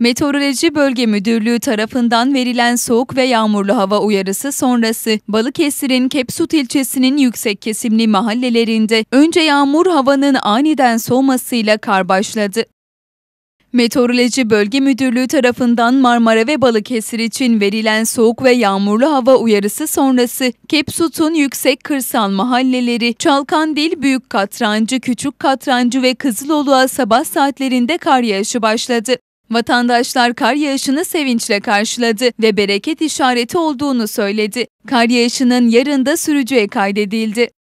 Meteoroloji Bölge Müdürlüğü tarafından verilen soğuk ve yağmurlu hava uyarısı sonrası Balıkesir'in Kepsut ilçesinin yüksek kesimli mahallelerinde önce yağmur havanın aniden soğumasıyla kar başladı. Meteoroloji Bölge Müdürlüğü tarafından Marmara ve Balıkesir için verilen soğuk ve yağmurlu hava uyarısı sonrası Kepsut'un yüksek kırsal mahalleleri Çalkandil, Büyük Katrancı, Küçük Katrancı ve Kızıloluğa sabah saatlerinde kar yağışı başladı. Vatandaşlar kar yağışını sevinçle karşıladı ve bereket işareti olduğunu söyledi. Kar yağışının yarın da süreceği kaydedildi.